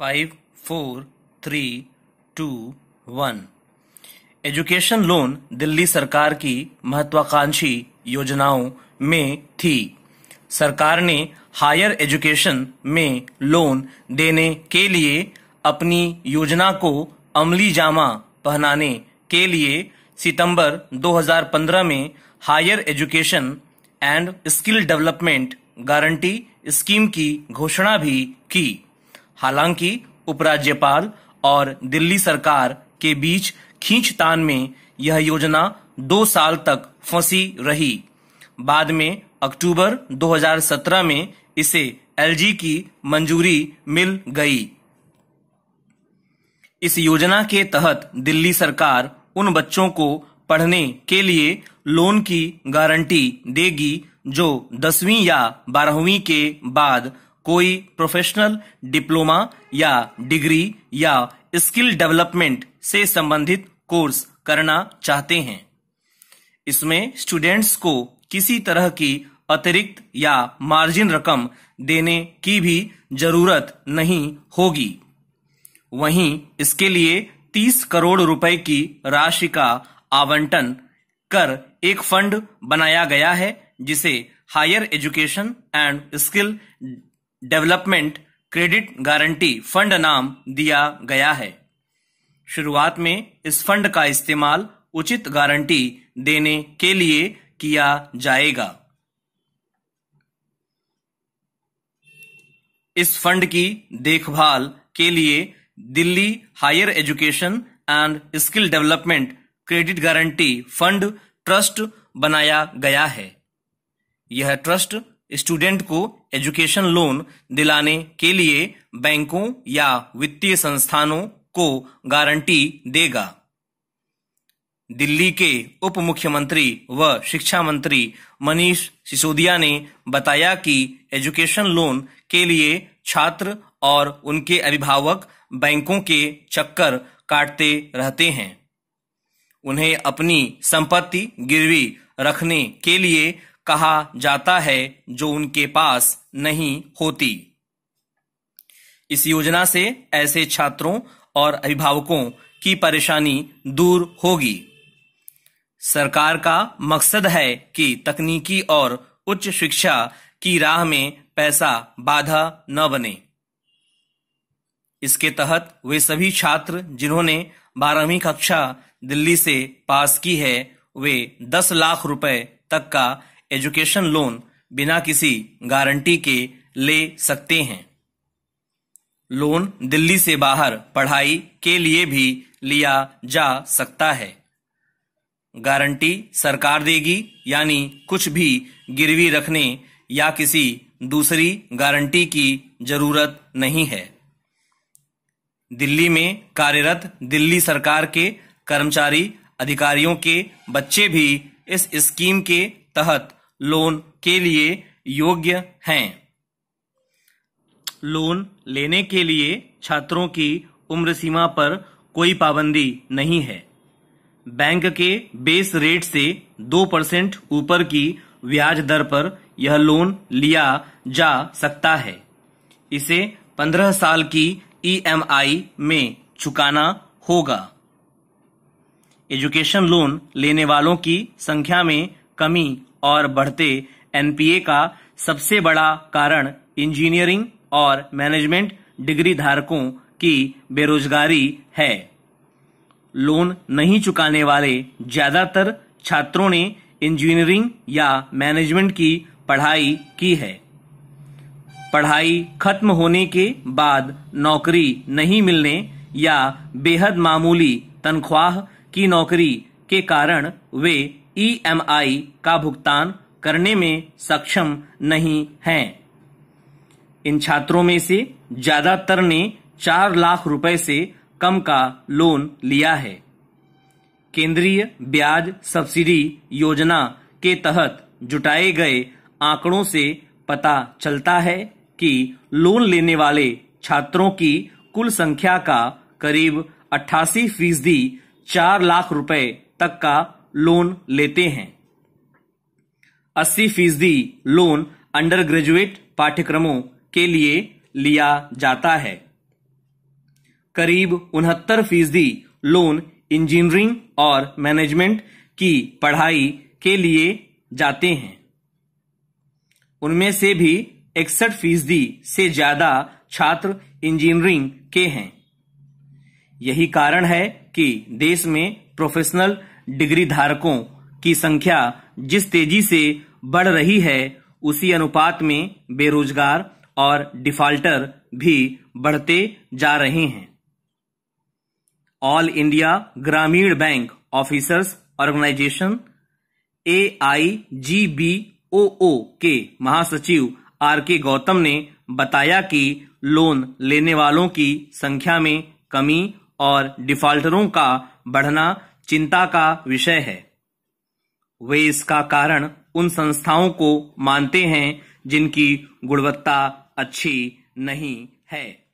five four three two one education loan Delhi सरकार की महत्वाकांक्षी योजनाओं में थी सरकार ने हायर एजुकेशन में लोन देने के लिए अपनी योजना को अमली जामा पहनाने के लिए सितंबर 2015 में higher education and skill development guarantee scheme की घोषणा भी की हालांकि उपराज्यपाल और दिल्ली सरकार के बीच खींचतान में यह योजना दो साल तक फंसी रही बाद में अक्टूबर 2017 में इसे एलजी की मंजूरी मिल गई इस योजना के तहत दिल्ली सरकार उन बच्चों को पढ़ने के लिए लोन की गारंटी देगी जो दसवीं या बारहवीं के बाद कोई प्रोफेशनल डिप्लोमा या डिग्री या स्किल डेवलपमेंट से संबंधित कोर्स करना चाहते हैं इसमें स्टूडेंट्स को किसी तरह की अतिरिक्त या मार्जिन रकम देने की भी जरूरत नहीं होगी वहीं इसके लिए 30 करोड़ रुपए की राशि का आवंटन कर एक फंड बनाया गया है जिसे higher education and skill development credit guarantee fund नाम दिया गया है शुरुआत में इस फंड का इस्तेमाल उचित गारंटी देने के लिए किया जाएगा इस फंड की देखभाल के लिए Delhi higher education and skill development credit guarantee fund trust बनाया गया है यह ट्रस्ट स्टूडेंट को एजुकेशन लोन दिलाने के लिए बैंकों या वित्तीय संस्थानों को गारंटी देगा दिल्ली के उप मुख्यमंत्री व शिक्षा मंत्री मनीष सिसोदिया ने बताया कि एजुकेशन लोन के लिए छात्र और उनके अभिभावक बैंकों के चक्कर काटते रहते हैं उन्हें अपनी संपत्ति गिरवी रखने के लिए कहा जाता है जो उनके पास नहीं होती इस योजना से ऐसे छात्रों और अभिभावकों की परेशानी दूर होगी सरकार का मकसद है कि तकनीकी और उच्च शिक्षा की राह में पैसा बाधा न बने इसके तहत वे सभी छात्र जिन्होंने बारहवीं कक्षा दिल्ली से पास की है वे दस लाख रुपए तक का एजुकेशन लोन बिना किसी गारंटी के ले सकते हैं लोन दिल्ली से बाहर पढ़ाई के लिए भी लिया जा सकता है गारंटी सरकार देगी यानी कुछ भी गिरवी रखने या किसी दूसरी गारंटी की जरूरत नहीं है दिल्ली में कार्यरत दिल्ली सरकार के कर्मचारी अधिकारियों के बच्चे भी इस स्कीम के तहत लोन के लिए योग्य हैं लोन लेने के लिए छात्रों की उम्र सीमा पर कोई पाबंदी नहीं है बैंक के बेस रेट से दो परसेंट ऊपर की ब्याज दर पर यह लोन लिया जा सकता है इसे पंद्रह साल की ईएमआई में चुकाना होगा एजुकेशन लोन लेने वालों की संख्या में कमी और बढ़ते एनपीए का सबसे बड़ा कारण इंजीनियरिंग और मैनेजमेंट डिग्री धारकों की बेरोजगारी है लोन नहीं चुकाने वाले ज्यादातर छात्रों ने इंजीनियरिंग या मैनेजमेंट की पढ़ाई की है पढ़ाई खत्म होने के बाद नौकरी नहीं मिलने या बेहद मामूली तनख्वाह की नौकरी के कारण वे ईएमआई का भुगतान करने में सक्षम नहीं हैं इन छात्रों में से ज्यादातर ने चार लाख रुपए से कम का लोन लिया है केंद्रीय ब्याज सब्सिडी योजना के तहत जुटाए गए आंकड़ों से पता चलता है कि लोन लेने वाले छात्रों की कुल संख्या का करीब अट्ठासी फीसदी चार लाख रुपए तक का लोन लेते हैं अस्सी फीसदी लोन अंडर ग्रेजुएट पाठ्यक्रमों के लिए लिया जाता है करीब उनहत्तर फीसदी लोन इंजीनियरिंग और मैनेजमेंट की पढ़ाई के लिए जाते हैं उनमें से भी इकसठ फीसदी से ज्यादा छात्र इंजीनियरिंग के हैं यही कारण है कि देश में प्रोफेशनल डिग्री धारकों की संख्या जिस तेजी से बढ़ रही है उसी अनुपात में बेरोजगार और डिफॉल्टर भी बढ़ते जा रहे हैं all India Gramin bank officers organisation A I G B O O के महासचिव आर के गौतम ने बताया कि लोन लेने वालों की संख्या में कमी और डिफॉल्टरों का बढ़ना चिंता का विषय है वे इसका कारण उन संस्थाओं को मानते हैं जिनकी गुणवत्ता अच्छी नहीं है